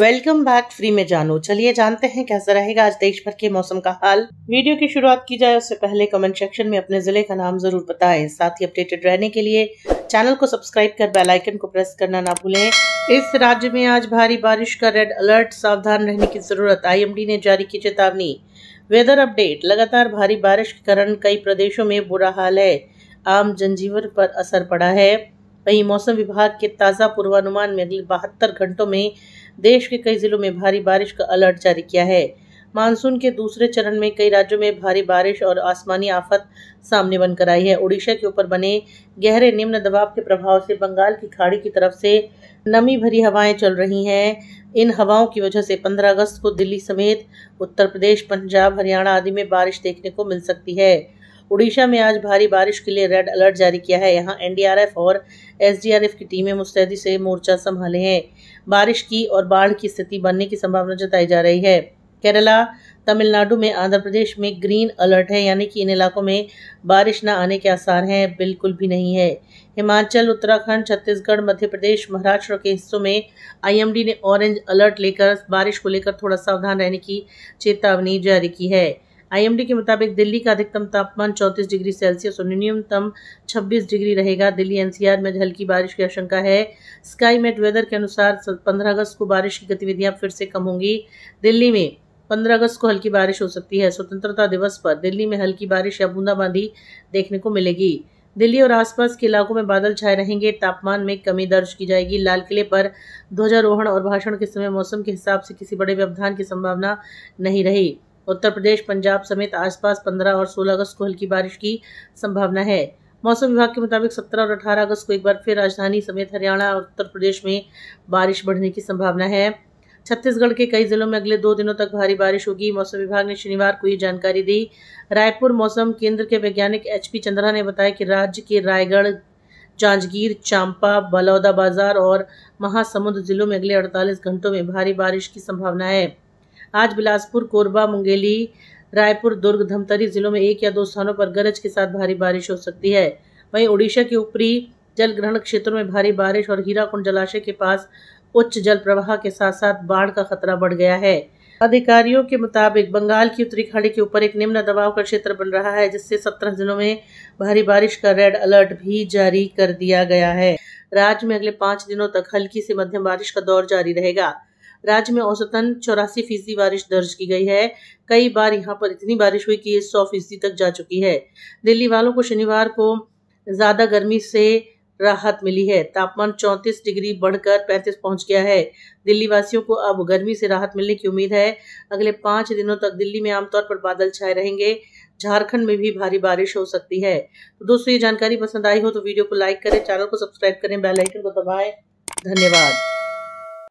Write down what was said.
welcome back free में जानो चलिए जानते हैं कैसा रहेगा आज देश भर के मौसम का हाल वीडियो की शुरुआत की जाए उससे पहले कमेंट सेक्शन में अपने जिले का नाम जरूर बताएं साथ ही अपडेटेड रहने के लिए चैनल को सब्सक्राइब कर बेल आइकन को प्रेस करना ना भूलें इस राज्य में आज भारी बारिश का रेड अलर्ट सावधान रहने की जरूरत आई ने जारी की चेतावनी वेदर अपडेट लगातार भारी बारिश के कारण कई प्रदेशों में बुरा हाल है आम जनजीवन पर असर पड़ा है वही मौसम विभाग के ताज़ा पूर्वानुमान में अगले बहत्तर घंटों में देश के कई जिलों में भारी बारिश का अलर्ट जारी किया है मानसून के दूसरे चरण में कई राज्यों में भारी बारिश और आसमानी आफत सामने बनकर आई है ओडिशा के ऊपर बने गहरे निम्न दबाव के प्रभाव से बंगाल की खाड़ी की तरफ से नमी भरी हवाएं चल रही हैं इन हवाओं की वजह से 15 अगस्त को दिल्ली समेत उत्तर प्रदेश पंजाब हरियाणा आदि में बारिश देखने को मिल सकती है उड़ीसा में आज भारी बारिश के लिए रेड अलर्ट जारी किया है यहां एनडीआरएफ और एसडीआरएफ की टीमें मुस्तैदी से मोर्चा संभाले हैं बारिश की और बाढ़ की स्थिति बनने की संभावना जताई जा रही है केरला तमिलनाडु में आंध्र प्रदेश में ग्रीन अलर्ट है यानी कि इन इलाकों में बारिश न आने के आसार हैं बिल्कुल भी नहीं है हिमाचल उत्तराखंड छत्तीसगढ़ मध्य प्रदेश महाराष्ट्र के हिस्सों में आईएमडी ने ऑरेंज अलर्ट लेकर बारिश को लेकर थोड़ा सावधान रहने की चेतावनी जारी की है आईएमडी के मुताबिक दिल्ली का अधिकतम तापमान 34 डिग्री सेल्सियस और न्यूनतम 26 डिग्री रहेगा दिल्ली एनसीआर में हल्की बारिश की आशंका है स्काई मेट वेदर के अनुसार 15 अगस्त को बारिश की गतिविधियां फिर से कम होंगी दिल्ली में 15 अगस्त को हल्की बारिश हो सकती है स्वतंत्रता दिवस पर दिल्ली में हल्की बारिश या बूंदाबांदी देखने को मिलेगी दिल्ली और आसपास के इलाकों में बादल छाए रहेंगे तापमान में कमी दर्ज की जाएगी लाल किले पर ध्वजारोहण और भाषण के समय मौसम के हिसाब से किसी बड़े व्यवधान की संभावना नहीं रही उत्तर प्रदेश पंजाब समेत आसपास 15 और 16 अगस्त को हल्की बारिश की संभावना है मौसम विभाग के मुताबिक 17 और 18 अगस्त को एक बार फिर राजधानी समेत हरियाणा और उत्तर प्रदेश में बारिश बढ़ने की संभावना है छत्तीसगढ़ के कई जिलों में अगले दो दिनों तक भारी बारिश होगी मौसम विभाग ने शनिवार को ये जानकारी दी रायपुर मौसम केंद्र के वैज्ञानिक एच पी चंद्रा ने बताया कि राज्य के रायगढ़ जांजगीर चांपा बलौदाबाजार और महासमुंद जिलों में अगले 48 घंटों में भारी बारिश की संभावना है आज बिलासपुर कोरबा मुंगेली रायपुर दुर्ग धमतरी जिलों में एक या दो स्थानों पर गरज के साथ भारी बारिश हो सकती है वहीं उड़ीसा के ऊपरी जल ग्रहण क्षेत्रों में भारी बारिश और हीराकुंड जलाशय के पास उच्च जल प्रवाह के साथ साथ बाढ़ का खतरा बढ़ गया है अधिकारियों के मुताबिक बंगाल की उत्तरी खाड़ी के ऊपर एक निम्न दबाव का क्षेत्र बन रहा है जिससे सत्रह जिलों में भारी बारिश का रेड अलर्ट भी जारी कर दिया गया है राज्य में अगले पांच दिनों तक हल्की से मध्यम बारिश का दौर जारी रहेगा राज्य में औसतन चौरासी फीसदी बारिश दर्ज की गई है कई बार यहाँ पर इतनी बारिश हुई कि ये सौ फीसदी तक जा चुकी है दिल्ली वालों को शनिवार को ज़्यादा गर्मी से राहत मिली है तापमान 34 डिग्री बढ़कर 35 पहुंच गया है दिल्ली वासियों को अब गर्मी से राहत मिलने की उम्मीद है अगले पांच दिनों तक दिल्ली में आमतौर पर बादल छाए रहेंगे झारखंड में भी भारी बारिश हो सकती है तो दोस्तों ये जानकारी पसंद आई हो तो वीडियो को लाइक करें चैनल को सब्सक्राइब करें बेल आइकन को दबाएं धन्यवाद